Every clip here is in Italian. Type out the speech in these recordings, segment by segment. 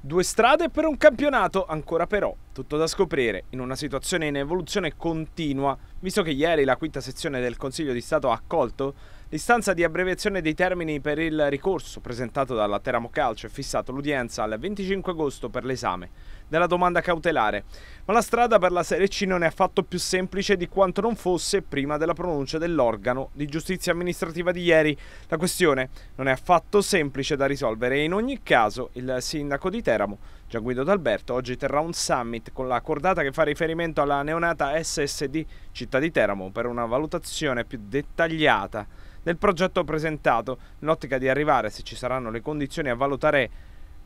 Due strade per un campionato, ancora però tutto da scoprire in una situazione in evoluzione continua, visto che ieri la quinta sezione del Consiglio di Stato ha accolto l'istanza di abbreviazione dei termini per il ricorso presentato dalla Teramo Calcio e fissato l'udienza al 25 agosto per l'esame della domanda cautelare. Ma la strada per la Serie C non è affatto più semplice di quanto non fosse prima della pronuncia dell'organo di giustizia amministrativa di ieri. La questione non è affatto semplice da risolvere e in ogni caso il sindaco di Teramo Gian Guido D'Alberto oggi terrà un summit con la cordata che fa riferimento alla neonata SSD Città di Teramo per una valutazione più dettagliata del progetto presentato, nell'ottica di arrivare, se ci saranno le condizioni, a valutare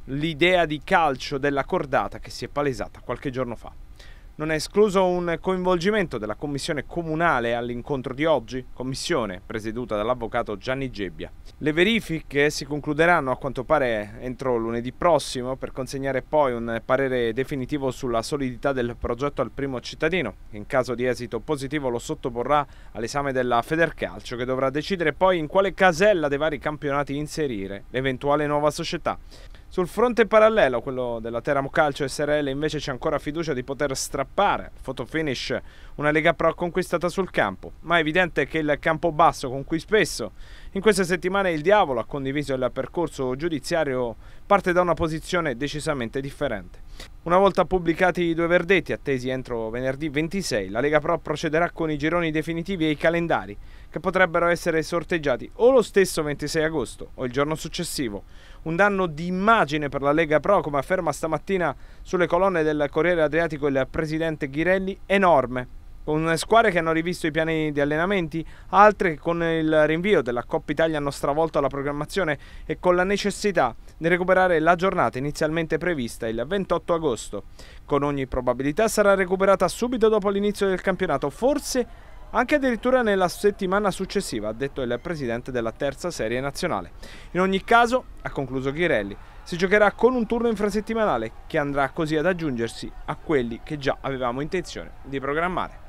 l'idea di calcio della cordata che si è palesata qualche giorno fa. Non è escluso un coinvolgimento della commissione comunale all'incontro di oggi, commissione presieduta dall'avvocato Gianni Gebbia. Le verifiche si concluderanno a quanto pare entro lunedì prossimo per consegnare poi un parere definitivo sulla solidità del progetto al primo cittadino, in caso di esito positivo lo sottoporrà all'esame della Federcalcio che dovrà decidere poi in quale casella dei vari campionati inserire l'eventuale nuova società. Sul fronte parallelo, quello della Teramo Calcio SRL, invece c'è ancora fiducia di poter strappare, fotofinish, una Lega Pro conquistata sul campo, ma è evidente che il campo basso con cui spesso in queste settimane il diavolo ha condiviso il percorso giudiziario parte da una posizione decisamente differente. Una volta pubblicati i due verdetti, attesi entro venerdì 26, la Lega Pro procederà con i gironi definitivi e i calendari, che potrebbero essere sorteggiati o lo stesso 26 agosto o il giorno successivo. Un danno di immagine per la Lega Pro, come afferma stamattina sulle colonne del Corriere Adriatico il presidente Ghirelli, enorme con squadre che hanno rivisto i piani di allenamenti, altre che con il rinvio della Coppa Italia hanno stravolto la programmazione e con la necessità di recuperare la giornata inizialmente prevista il 28 agosto. Con ogni probabilità sarà recuperata subito dopo l'inizio del campionato, forse anche addirittura nella settimana successiva, ha detto il presidente della terza serie nazionale. In ogni caso, ha concluso Ghirelli, si giocherà con un turno infrasettimanale che andrà così ad aggiungersi a quelli che già avevamo intenzione di programmare.